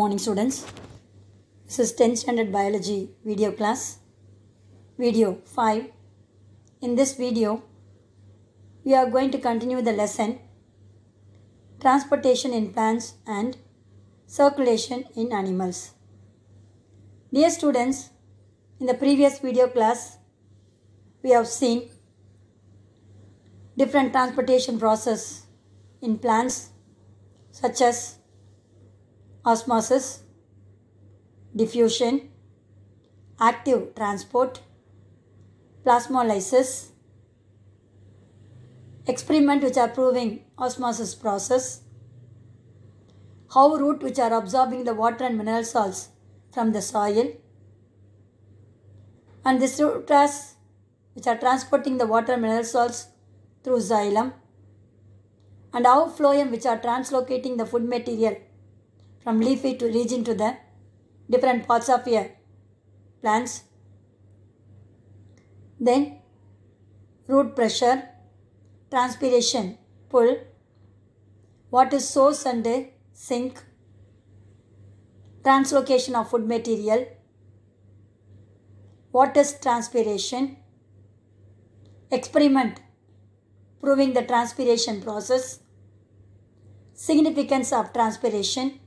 morning students. This is 10th standard biology video class. Video 5. In this video, we are going to continue the lesson Transportation in plants and circulation in animals. Dear students, in the previous video class, we have seen different transportation process in plants such as osmosis, diffusion, active transport, plasmolysis, experiment which are proving osmosis process, how root which are absorbing the water and mineral salts from the soil, and this root has which are transporting the water and mineral salts through xylem, and how phloem which are translocating the food material from leafy to region to the different parts of your plants. Then root pressure, transpiration, pull, What is source and sink, translocation of food material, What is transpiration, experiment proving the transpiration process, significance of transpiration,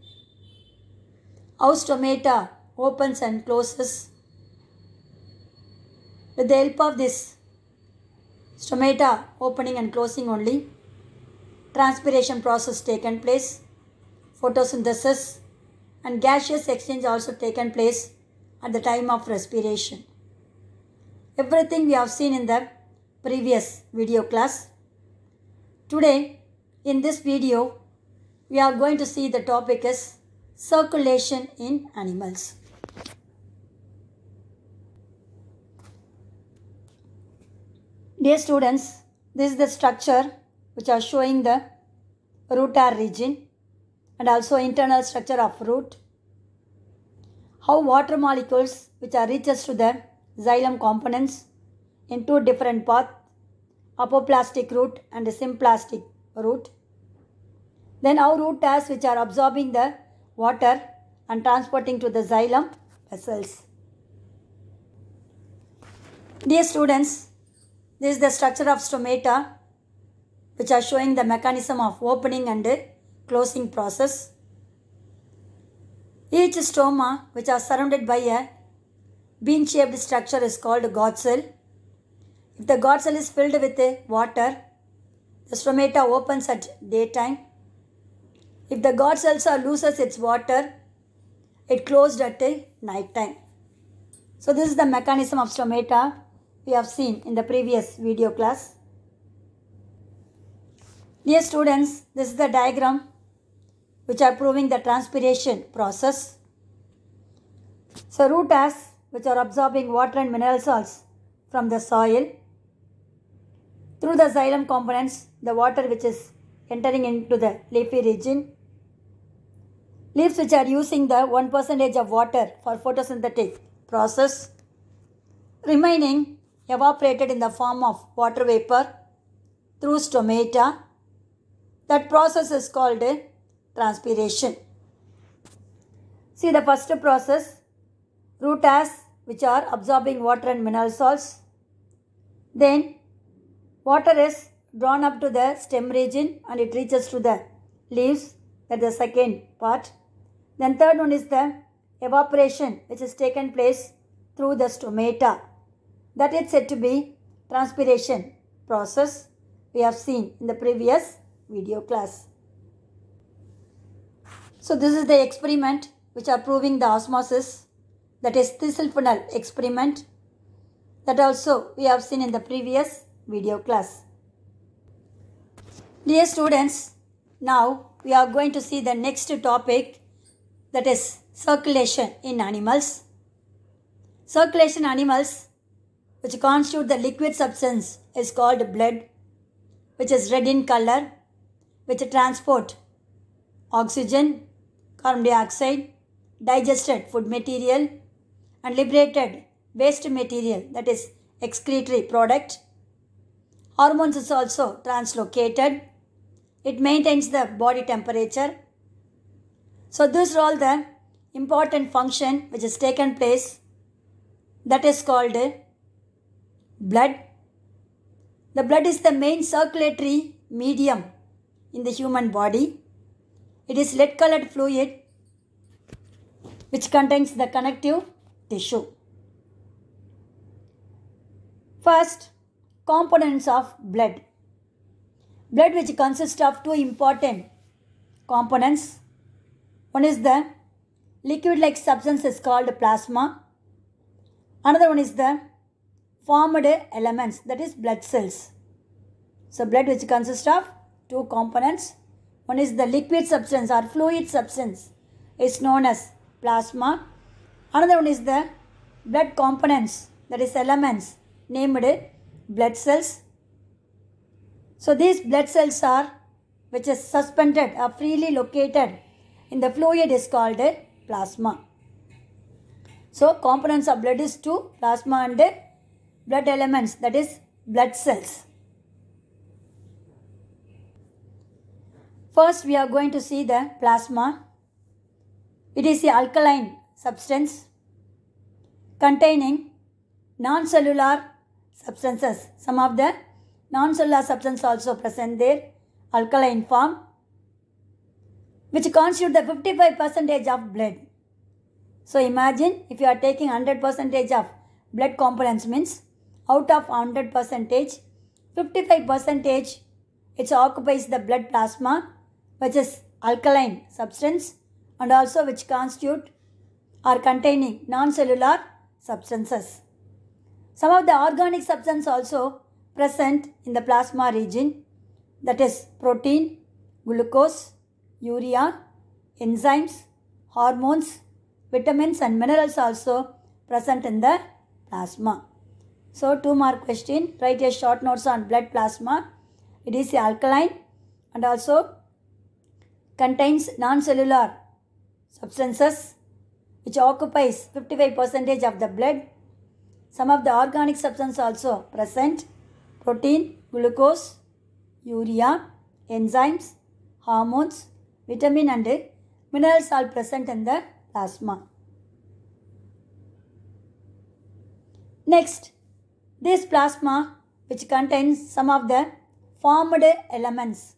how stomata opens and closes. With the help of this stomata opening and closing only, transpiration process taken place, photosynthesis and gaseous exchange also taken place at the time of respiration. Everything we have seen in the previous video class. Today, in this video, we are going to see the topic is circulation in animals. Dear students, this is the structure which are showing the rotar region and also internal structure of root. How water molecules which are reaches to the xylem components in two different path, apoplastic root and symplastic root. Then how root has which are absorbing the water and transporting to the xylem vessels. Dear students, this is the structure of stomata which are showing the mechanism of opening and closing process. Each stoma which are surrounded by a bean shaped structure is called God cell. If the God cell is filled with water, the stomata opens at daytime if the god's ulcer loses its water, it closed at night time. So this is the mechanism of stomata we have seen in the previous video class. Dear students, this is the diagram which are proving the transpiration process. So root as which are absorbing water and mineral salts from the soil. Through the xylem components, the water which is entering into the leafy region. Leaves which are using the 1 percentage of water for photosynthetic process remaining evaporated in the form of water vapor through stomata. That process is called transpiration. See the first process root as which are absorbing water and mineral salts. Then water is drawn up to the stem region and it reaches to the leaves. That is the second part. Then third one is the evaporation which is taken place through the stomata. That is said to be transpiration process we have seen in the previous video class. So this is the experiment which are proving the osmosis that is thistle funnel experiment that also we have seen in the previous video class. Dear students, now we are going to see the next topic that is circulation in animals. Circulation animals which constitute the liquid substance is called blood which is red in color which transport oxygen, carbon dioxide, digested food material and liberated waste material that is excretory product. Hormones is also translocated it maintains the body temperature. So these are all the important function which is taken place that is called blood. The blood is the main circulatory medium in the human body. It is lead colored fluid which contains the connective tissue. First, components of blood. Blood which consists of two important components. One is the liquid like substance is called plasma. Another one is the formed elements that is blood cells. So blood which consists of two components. One is the liquid substance or fluid substance is known as plasma. Another one is the blood components that is elements named blood cells. So these blood cells are, which is suspended, are freely located in the fluid is called a plasma. So components of blood is two, plasma and blood elements that is blood cells. First we are going to see the plasma. It is the alkaline substance containing non-cellular substances. Some of the non-cellular substance also present there, alkaline form, which constitute the 55 percentage of blood. So imagine if you are taking 100 percentage of blood components means out of 100 percentage, 55 percentage it occupies the blood plasma which is alkaline substance and also which constitute are containing non-cellular substances. Some of the organic substance also present in the plasma region that is protein, glucose, urea, enzymes, hormones, vitamins and minerals also present in the plasma. So 2 mark question write a short notes on blood plasma. It is alkaline and also contains non-cellular substances which occupies 55% of the blood. Some of the organic substances also present protein, glucose, urea, enzymes, hormones, vitamin and minerals are present in the plasma. Next, this plasma which contains some of the formed elements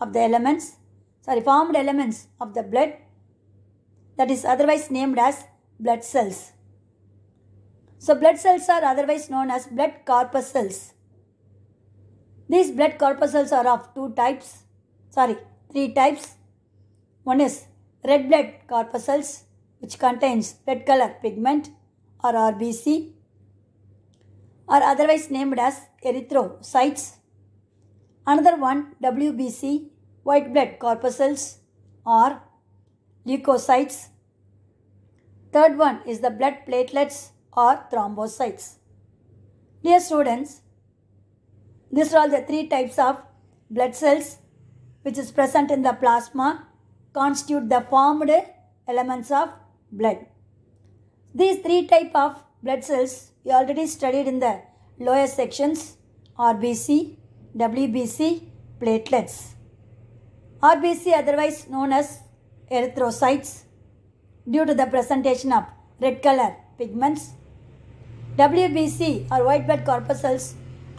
of the elements, sorry, formed elements of the blood that is otherwise named as blood cells. So blood cells are otherwise known as blood corpuscles. These blood corpuscles are of two types, sorry, three types. One is red blood corpuscles, which contains red color pigment or RBC, or otherwise named as erythrocytes. Another one, WBC, white blood corpuscles or leukocytes. Third one is the blood platelets or thrombocytes. Dear students, these are all the three types of blood cells which is present in the plasma constitute the formed elements of blood. These three type of blood cells we already studied in the lower sections RBC, WBC, platelets. RBC otherwise known as erythrocytes due to the presentation of red color pigments. WBC or white blood corpuscles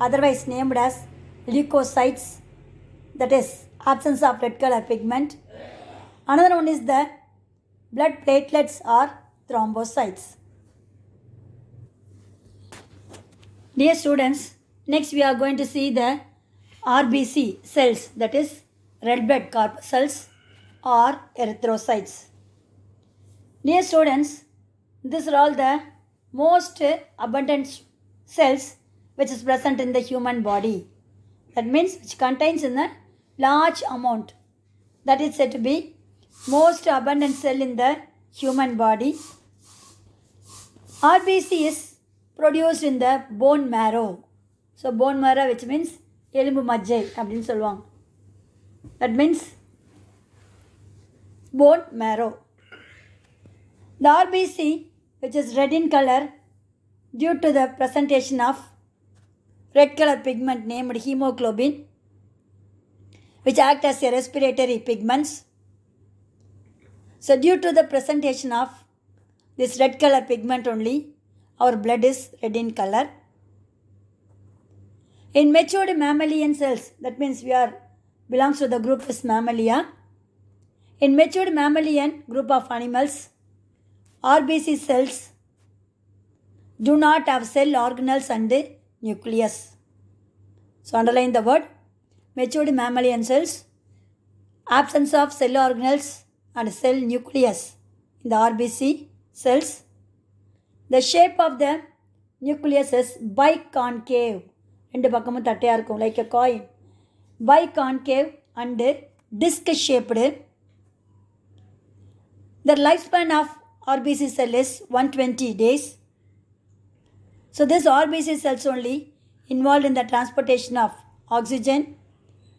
otherwise named as leukocytes, that is, absence of red color pigment. Another one is the blood platelets or thrombocytes. Dear students, next we are going to see the RBC cells, that is, red blood corpuscles or erythrocytes. Dear students, these are all the most abundant cells which is present in the human body. That means which contains in a large amount. That is said to be most abundant cell in the human body. RBC is produced in the bone marrow. So bone marrow which means எலும்பு மஜ்ஜை அப்படின்னு சொல்லுவாங்க bone marrow. The RBC, which is red in color due to the presentation of red color pigment named hemoglobin which act as a respiratory pigments. So due to the presentation of this red color pigment only, our blood is red in color. In matured mammalian cells, that means we are belongs to the group of mammalia. In matured mammalian group of animals, RBC cells do not have cell organelles and nucleus. So underline the word matured mammalian cells, absence of cell organelles and cell nucleus in the RBC cells. The shape of the nucleus is biconcave. ரெண்டு பக்கமும் தட்டையாக இருக்கும் like a coin biconcave and disc shaped. The lifespan of RBC cell is 120 days. So this RBC cells only involved in the transportation of oxygen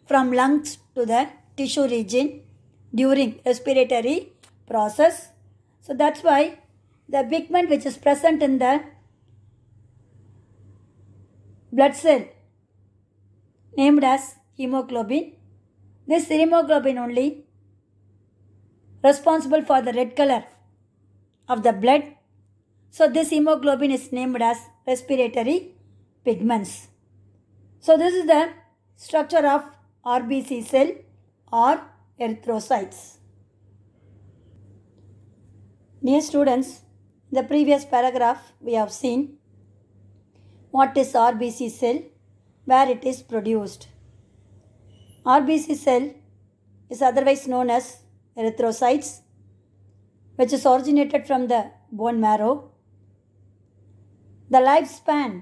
from lungs to the tissue region during respiratory process. So that's why the pigment which is present in the blood cell named as hemoglobin. This hemoglobin only responsible for the red color of the blood. So this hemoglobin is named as respiratory pigments. So this is the structure of RBC cell or erythrocytes. Dear students, in the previous paragraph we have seen what is RBC cell, where it is produced. RBC cell is otherwise known as erythrocytes which is originated from the bone marrow the lifespan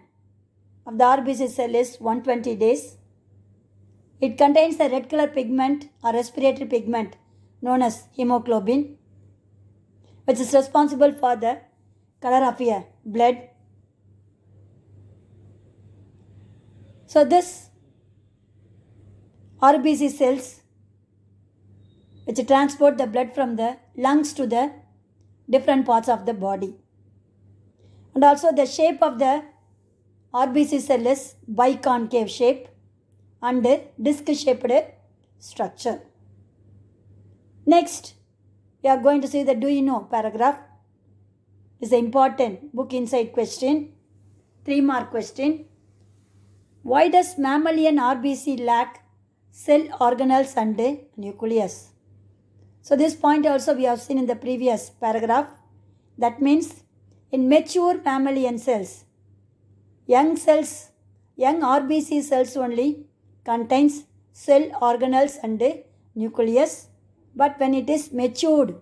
of the RBC cell is 120 days. It contains a red color pigment or respiratory pigment known as hemoglobin, which is responsible for the color of your blood. So, this RBC cells which transport the blood from the lungs to the different parts of the body. And also the shape of the RBC cell is biconcave shape and disc shaped structure. Next, we are going to see the do you know paragraph. is an important book inside question. Three mark question. Why does mammalian RBC lack cell organelles and nucleus? So this point also we have seen in the previous paragraph. That means in mature mammalian cells, young cells, young RBC cells only contains cell organelles and nucleus. But when it is matured,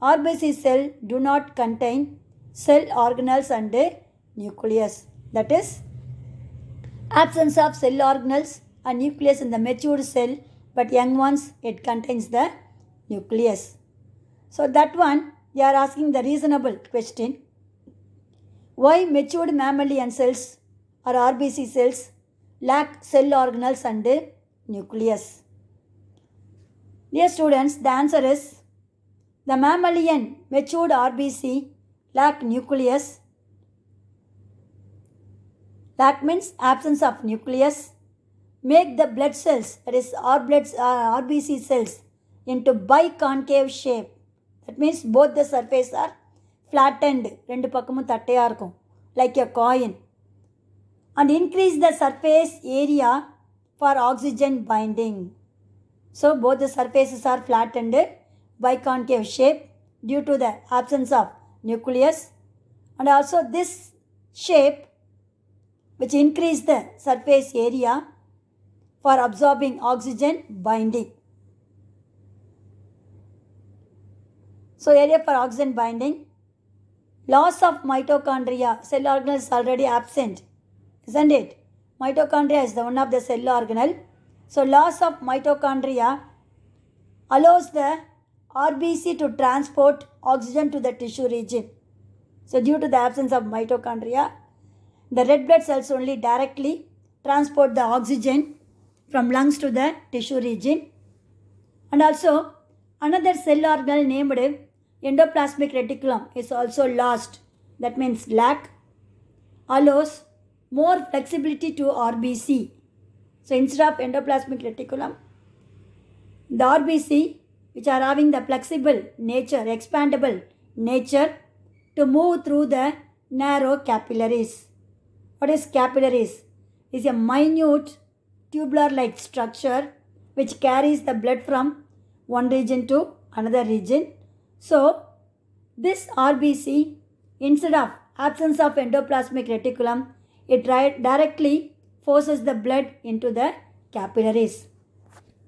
RBC cell do not contain cell organelles and nucleus. That is, absence of cell organelles and nucleus in the matured cell, but young ones it contains the nucleus. So that one they are asking the reasonable question. Why matured mammalian cells or RBC cells lack cell organelles and nucleus? Dear students, the answer is the mammalian matured RBC lack nucleus. Lack means absence of nucleus. Make the blood cells, that is R blood, uh, RBC cells, into biconcave shape. That means both the surfaces are flat and ரெண்டு பக்கமும் தட்டையாக இருக்கும் like a coin and increase the surface area for oxygen binding so both the surfaces are flat and biconcave shape due to the absence of nucleus and also this shape which increase the surface area for absorbing oxygen binding. So area for oxygen binding Loss of mitochondria, cell organelles is already absent, isn't it? Mitochondria is the one of the cell organelle. So loss of mitochondria allows the RBC to transport oxygen to the tissue region. So due to the absence of mitochondria, the red blood cells only directly transport the oxygen from lungs to the tissue region. And also another cell organelle named endoplasmic reticulum is also lost. That means lack allows more flexibility to RBC. So instead of endoplasmic reticulum, the RBC which are having the flexible nature, expandable nature to move through the narrow capillaries. What is capillaries? Is a minute tubular like structure which carries the blood from one region to another region so, this RBC, instead of absence of endoplasmic reticulum, it directly forces the blood into the capillaries.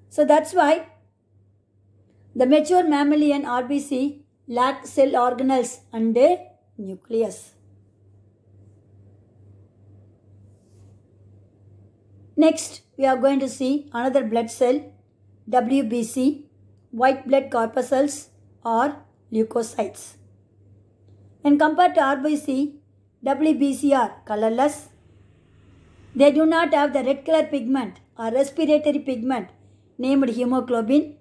So, that's why the mature mammalian RBC lack cell organelles and a nucleus. Next, we are going to see another blood cell, WBC, white blood corpuscles or leukocytes. When compared to RBC, WBC are colorless. They do not have the red color pigment or respiratory pigment named hemoglobin.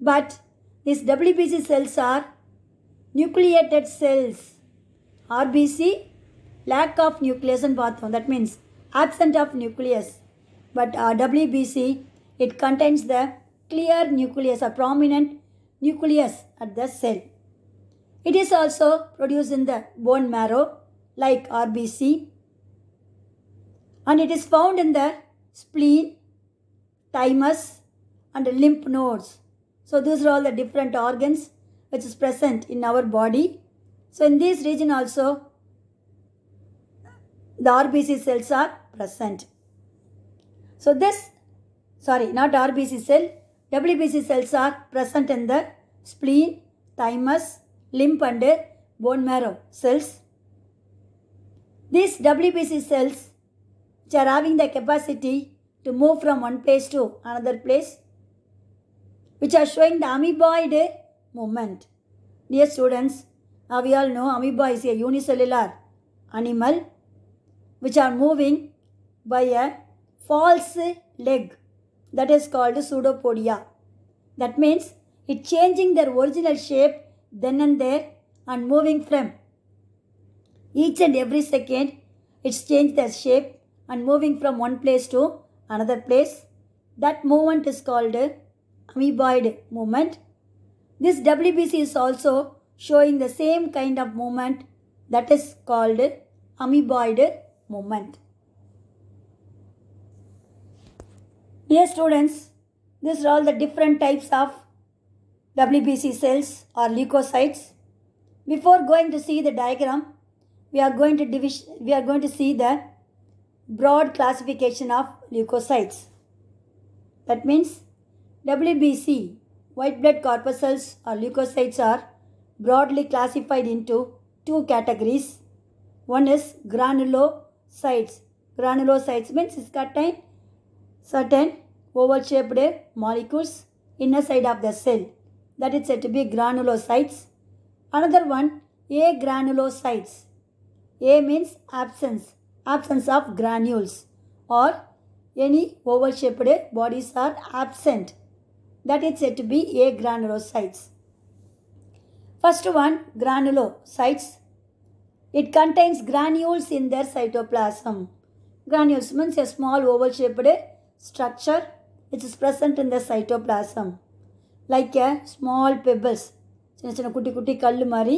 But these WBC cells are nucleated cells. RBC, lack of nucleation bathroom, that means absent of nucleus. But uh, WBC, it contains the clear nucleus or prominent nucleus at the cell. It is also produced in the bone marrow like RBC and it is found in the spleen, thymus and lymph nodes. So these are all the different organs which is present in our body. So in this region also the RBC cells are present. So this, sorry, not RBC cell, WBC cells are present in the spleen, thymus, lymph and bone marrow cells. These WBC cells which are having the capacity to move from one place to another place which are showing the amoeboid movement. Dear students, we all know amoeba is a unicellular animal which are moving by a false leg that is called pseudopodia. That means it changing their original shape then and there and moving from. Each and every second it's changed their shape and moving from one place to another place. That movement is called amoeboid movement. This WBC is also showing the same kind of movement that is called amoeboid movement. Dear students, these are all the different types of WBC cells or leukocytes. Before going to see the diagram, we are going to division, we are going to see the broad classification of leukocytes. That means WBC, white blood corpuscles or leukocytes are broadly classified into two categories. One is granulocytes. Granulocytes means it contains certain oval shaped molecules inner side of the cell that is said to be granulocytes. Another one a granulocytes. A means absence, absence of granules or any oval shaped bodies are absent that is said to be a granulocytes. First one granulocytes. It contains granules in their cytoplasm. Granules means a small oval shaped structure which is present in the cytoplasm like a small pebbles சின்ன சின்ன குட்டி குட்டி கல் மாதிரி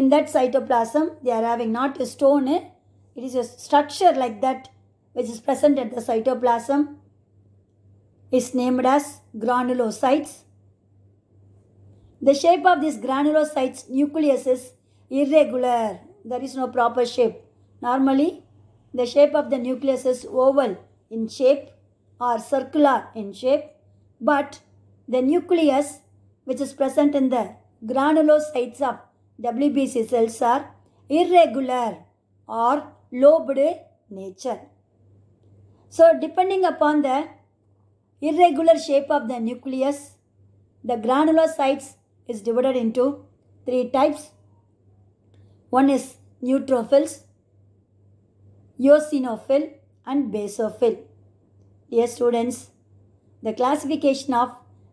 in that cytoplasm they are having not a stone it is a structure like that which is present in the cytoplasm is named as granulocytes the shape of this granulocytes nucleus is irregular there is no proper shape normally the shape of the nucleus is oval in shape or circular in shape, but the nucleus which is present in the granulocytes of WBC cells are irregular or lobed nature. So depending upon the irregular shape of the nucleus, the granulocytes is divided into three types. One is neutrophils, eosinophil and basophil. Dear students, the classification of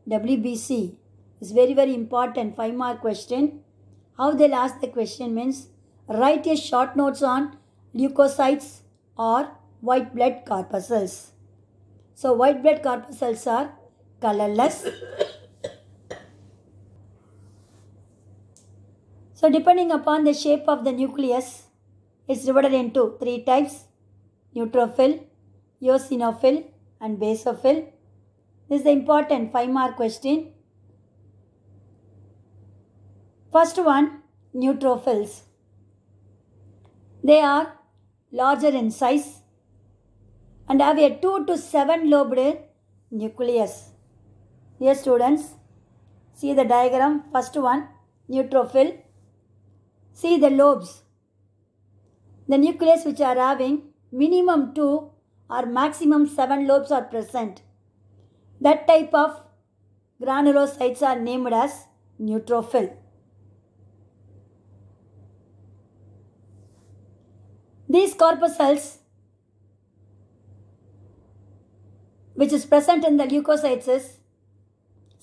WBC is very very important 5 mark question. How they'll ask the question means write a short notes on leukocytes or white blood corpuscles. So white blood corpuscles are colorless. so depending upon the shape of the nucleus, it's divided into three types neutrophil, eosinophil and basophil. This is the important 5 mark question. First one, neutrophils. They are larger in size and have a 2 to 7 lobed nucleus. Here students, see the diagram. First one, neutrophil. See the lobes. The nucleus which are having minimum 2 or maximum 7 lobes are present. That type of granulocytes are named as neutrophil. These corpuscles which is present in the leukocytes is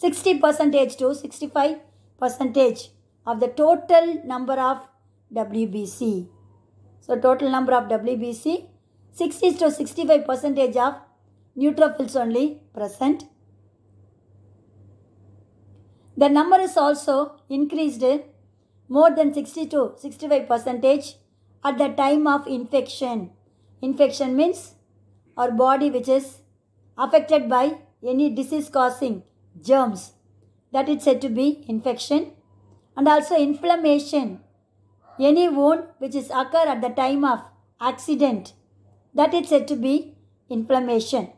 60 percentage to 65 percentage of the total number of WBC. So total number of WBC Sixty to 65 percentage of neutrophils only present. The number is also increased more than 60 to 65 percentage at the time of infection. Infection means our body which is affected by any disease causing germs that is said to be infection and also inflammation any wound which is occur at the time of accident that is said to be inflammation.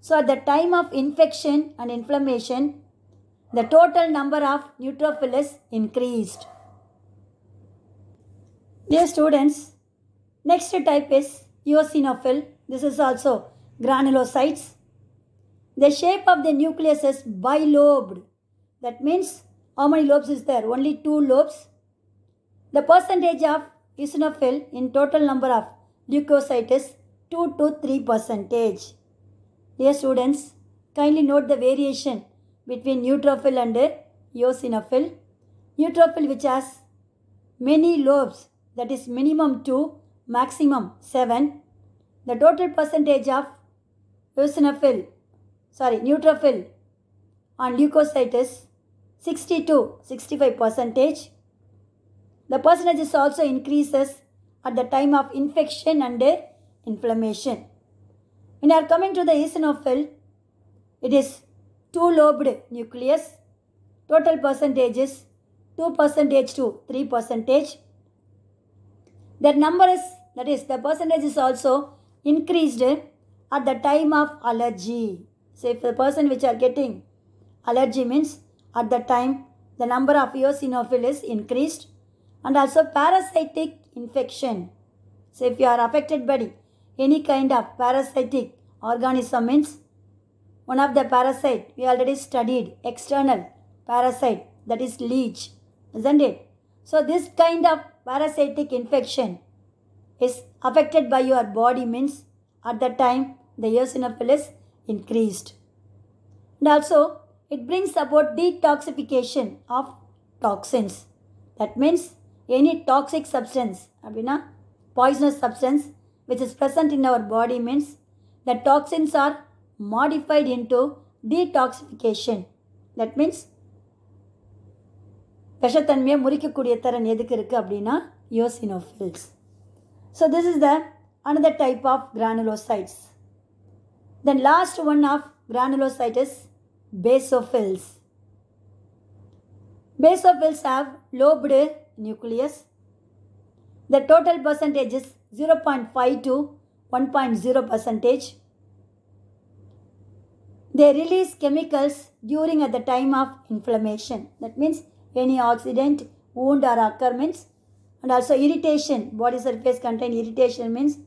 So at the time of infection and inflammation, the total number of neutrophils increased. Dear students, next type is eosinophil. This is also granulocytes. The shape of the nucleus is bilobed. That means how many lobes is there? Only two lobes. The percentage of eosinophil in total number of leukocytes 2 to 3 percentage. Dear students, kindly note the variation between neutrophil and eosinophil. Neutrophil which has many lobes that is minimum 2, maximum 7. The total percentage of eosinophil, sorry neutrophil on leukocyte is 62, 65 percentage. The percentage also increases at the time of infection and inflammation. In are coming to the eosinophil, it is two-lobed nucleus. Total percentage is 2 percentage to 3 percentage. That number is, that is, the percentage is also increased at the time of allergy. So, if the person which are getting allergy means at the time the number of eosinophil is increased and also parasitic infection. So if you are affected by any kind of parasitic organism means one of the parasite we already studied external parasite that is leech isn't it so this kind of parasitic infection is affected by your body means at that time the eosinophil is increased and also it brings about detoxification of toxins that means any toxic substance அப்படின்னா poisonous substance which is present in our body means the toxins are modified into detoxification. That means Peshatanmya Murikakuryataran Yedikirkabdina eosinophils. So this is the another type of granulocytes. Then last one of granulocytes basophils. Basophils have lobed nucleus. The total percentage is 0.5 to 1.0 percentage. They release chemicals during at the time of inflammation. That means any accident, wound or occur means and also irritation. Body surface contain irritation means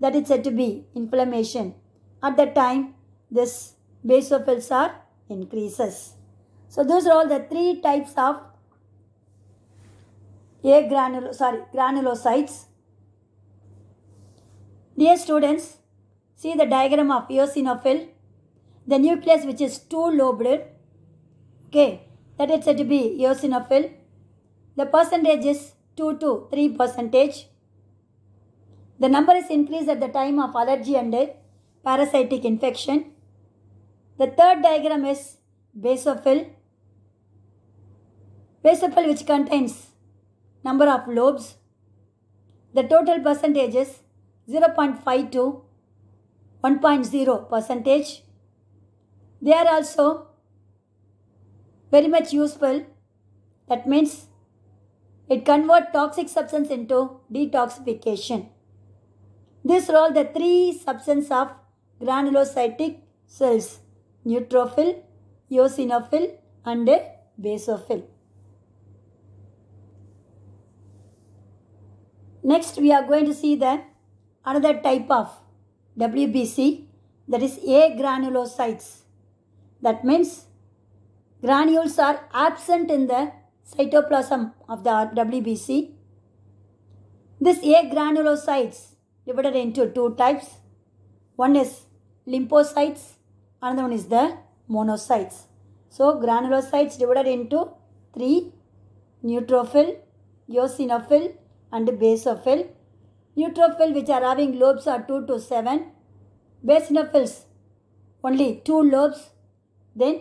that it's said to be inflammation. At that time, this basophils are increases. So those are all the three types of a granul sorry granulocytes Dear students, see the diagram of eosinophil, the nucleus which is two lobed, okay, that is said to be eosinophil. The percentage is 2 to 3 percentage. The number is increased at the time of allergy and parasitic infection. The third diagram is basophil. Basophil which contains number of lobes. The total percentage is 0.5 to 1.0 percentage. They are also very much useful. That means it converts toxic substance into detoxification. These are all the three substances of granulocytic cells, neutrophil, eosinophil and basophil. Next we are going to see the another type of WBC that is a granulocytes. That means granules are absent in the cytoplasm of the WBC. This a granulocytes divided into two types. One is lymphocytes, another one is the monocytes. So granulocytes divided into three neutrophil, eosinophil and basophil. Neutrophils which are having lobes are 2 to 7. Basinophils only 2 lobes. Then,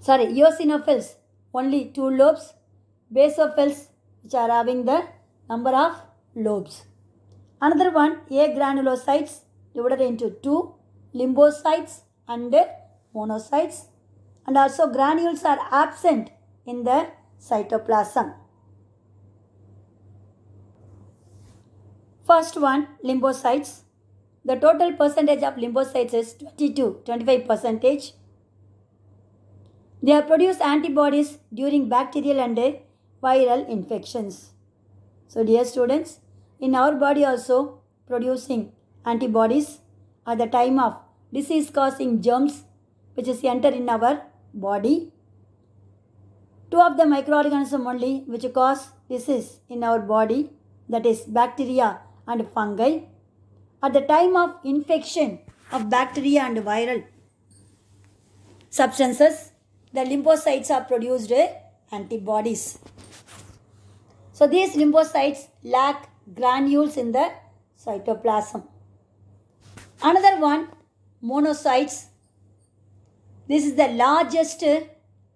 sorry, eosinophils only 2 lobes. Basophils which are having the number of lobes. Another one, agranulocytes divided into 2, lymphocytes and monocytes. And also granules are absent in the cytoplasm. First one, lymphocytes. The total percentage of lymphocytes is 22, 25 percentage. They produce antibodies during bacterial and viral infections. So dear students, in our body also producing antibodies at the time of disease causing germs which is enter in our body. Two of the microorganisms only which cause disease in our body that is bacteria and fungi at the time of infection of bacteria and viral substances, the lymphocytes are produced antibodies. So these lymphocytes lack granules in the cytoplasm. Another one, monocytes. This is the largest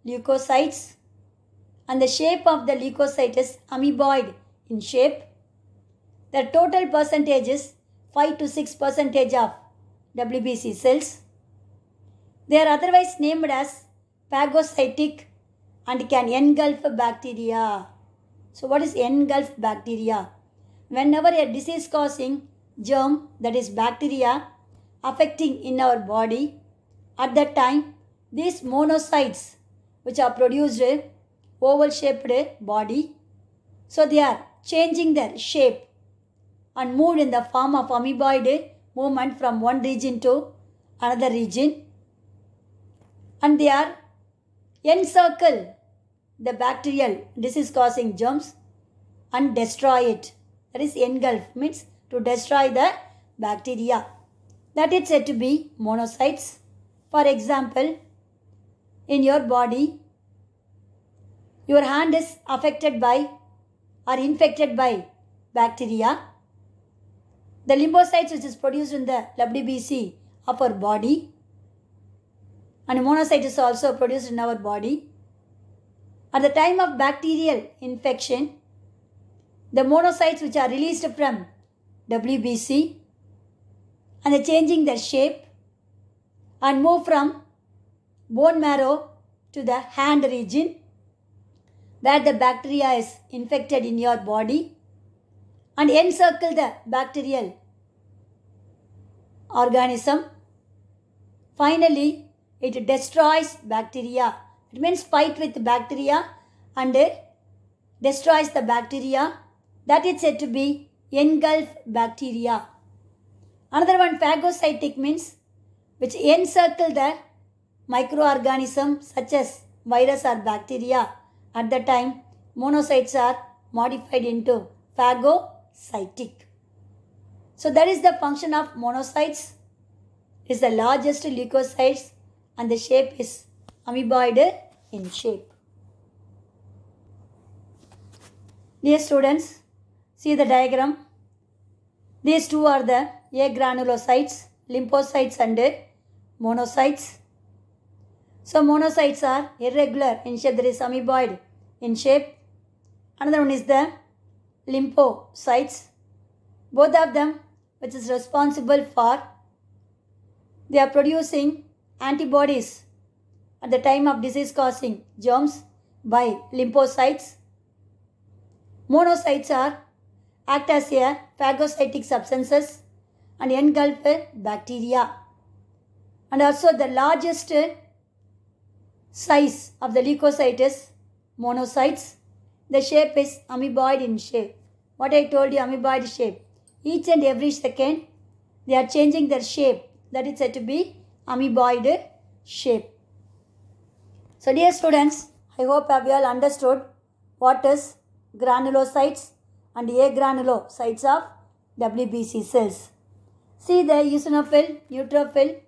leukocytes and the shape of the leukocyte is amoeboid in shape the total percentage is 5 to 6 percentage of WBC cells. They are otherwise named as phagocytic and can engulf bacteria. So what is engulf bacteria? Whenever a disease causing germ that is bacteria affecting in our body, at that time these monocytes which are produced oval shaped body, so they are changing their shape and moved in the form of amoeboid movement from one region to another region. And they are encircle the bacterial disease causing germs and destroy it. That is engulf means to destroy the bacteria. That is said to be monocytes. For example, in your body, your hand is affected by or infected by bacteria the lymphocytes which is produced in the WBC upper body and monocyte is also produced in our body. At the time of bacterial infection, the monocytes which are released from WBC and changing their shape and move from bone marrow to the hand region where the bacteria is infected in your body and encircle the bacterial organism. Finally, it destroys bacteria. It means fight with bacteria and destroys the bacteria. That is said to be engulf bacteria. Another one phagocytic means which encircle the microorganism such as virus or bacteria. At the time, monocytes are modified into phago cytic. So that is the function of monocytes. It is the largest leukocytes and the shape is amoeboid in shape. Dear students, see the diagram. These two are the agranulocytes, lymphocytes and monocytes. So monocytes are irregular in shape, there is amoeboid in shape. Another one is the lymphocytes, both of them which is responsible for they are producing antibodies at the time of disease causing germs by lymphocytes. Monocytes are act as a phagocytic substances and engulf bacteria. And also the largest size of the leucocytes, monocytes the shape is amoeboid in shape. What I told you, amoeboid shape. Each and every second, they are changing their shape. That is said to be amoeboid shape. So dear students, I hope you all understood what is granulocytes and agranulocytes of WBC cells. See the eosinophil, neutrophil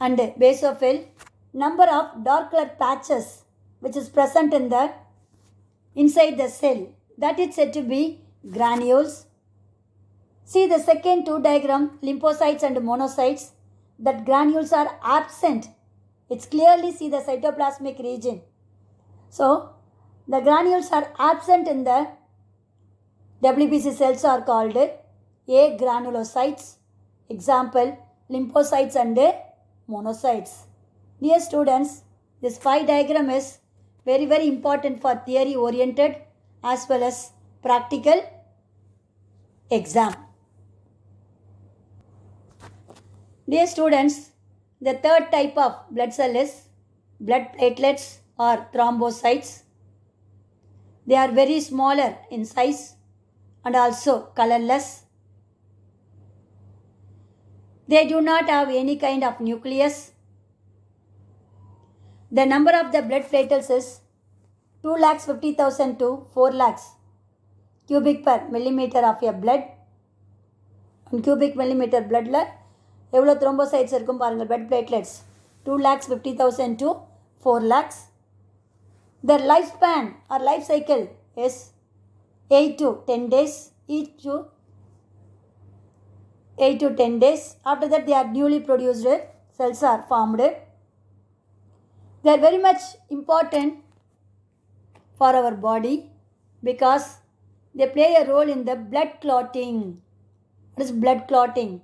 and basophil number of dark colored patches which is present in the inside the cell that is said to be granules. See the second two diagram, lymphocytes and monocytes, that granules are absent. It's clearly see the cytoplasmic region. So, the granules are absent in the WBC cells are called a granulocytes. Example, lymphocytes and monocytes. Dear students, this phi diagram is very very important for theory oriented as well as practical exam dear students the third type of blood cell is blood platelets or thrombocytes they are very smaller in size and also colorless they do not have any kind of nucleus the number of the blood platelets is 2 lakhs 50,000 to 4 lakhs cubic per millimeter of your blood. In cubic millimeter blood, evlo thrombocytes are paarengal blood platelets 2 lakhs 50,000 to 4 lakhs. Their lifespan or life cycle is 8 to 10 days each to 8 to 10 days. After that, they are newly produced cells are formed. They are very much important for our body because they play a role in the blood clotting. What is blood clotting?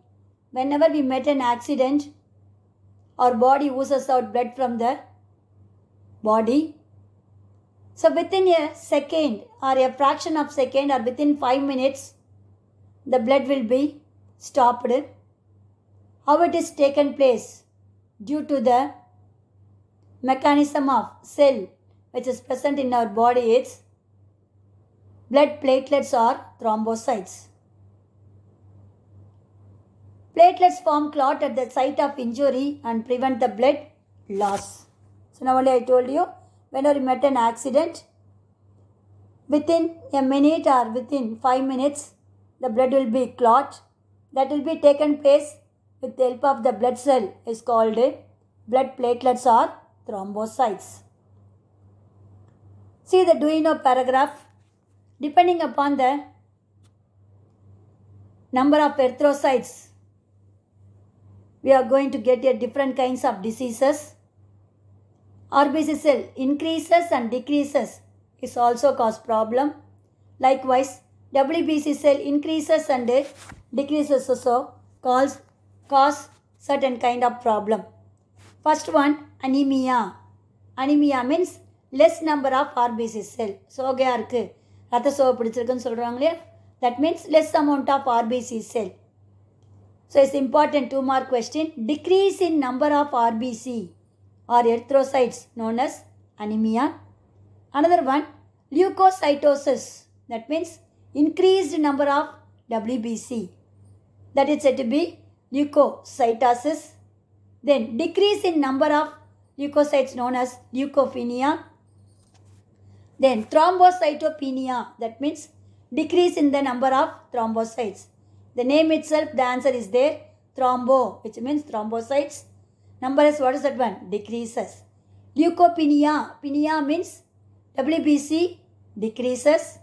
Whenever we met an accident, our body oozes out blood from the body. So within a second or a fraction of second or within 5 minutes, the blood will be stopped. How it is taken place? Due to the mechanism of cell which is present in our body is blood platelets or thrombocytes. Platelets form clot at the site of injury and prevent the blood loss. So now only I told you whenever you met an accident within a minute or within 5 minutes the blood will be clot that will be taken place with the help of the blood cell is called blood platelets or thrombocytes. See the Duino paragraph. Depending upon the number of erythrocytes, we are going to get a different kinds of diseases. RBC cell increases and decreases is also cause problem. Likewise, WBC cell increases and decreases also cause, cause certain kind of problem. First one, anemia. Anemia means less number of RBC cell. So, okay, that's so That means less amount of RBC cell. So, it's important to more question. Decrease in number of RBC or erythrocytes known as anemia. Another one, leukocytosis. That means increased number of WBC. That is said to be leukocytosis. Then decrease in number of leukocytes known as leukopenia. Then thrombocytopenia, that means decrease in the number of thrombocytes. The name itself, the answer is there, thrombo, which means thrombocytes. Number is, what is that one? Decreases. Leukopenia, penia means WBC decreases.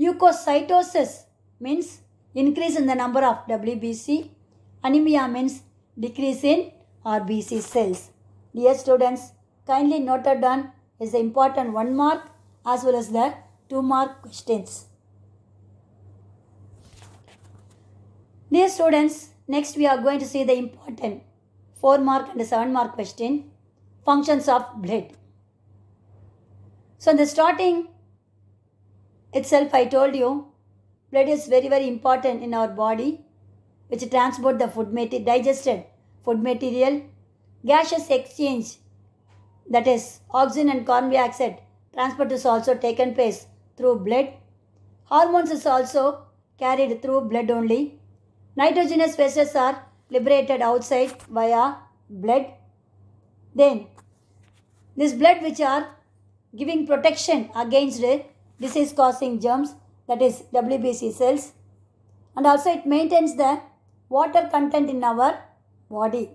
Leukocytosis means increase in the number of WBC. Anemia means decrease in RBC cells. Dear students, kindly noted down is the important one mark as well as the two mark questions. Dear students, next we are going to see the important 4 mark and 7 mark question functions of blood. So in the starting itself I told you blood is very very important in our body which transport the food made digested food material, gaseous exchange, that is, oxygen and carbon dioxide transport is also taken place through blood. Hormones is also carried through blood only. Nitrogenous wastes are liberated outside via blood. Then, this blood which are giving protection against disease causing germs that is WBC cells and also it maintains the water content in our body.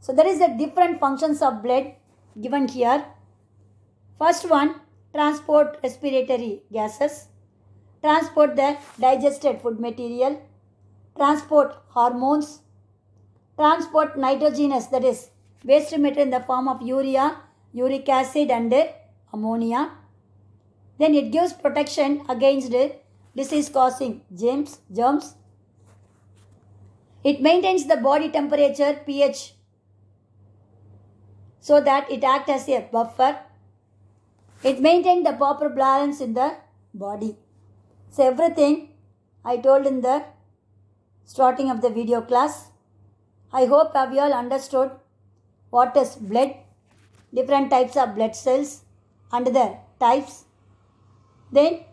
So there is a different functions of blood given here. First one, transport respiratory gases, transport the digested food material, transport hormones, transport nitrogenous that is waste matter in the form of urea, uric acid and ammonia. Then it gives protection against disease causing germs, germs it maintains the body temperature pH so that it acts as a buffer. It maintains the proper balance in the body. So everything I told in the starting of the video class. I hope have you all understood what is blood, different types of blood cells and their types. Then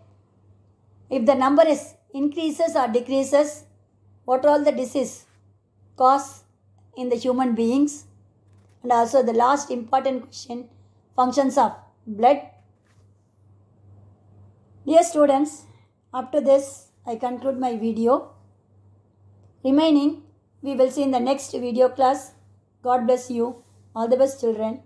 if the number is increases or decreases, what all the disease cause in the human beings and also the last important question functions of blood dear students after this i conclude my video remaining we will see in the next video class god bless you all the best children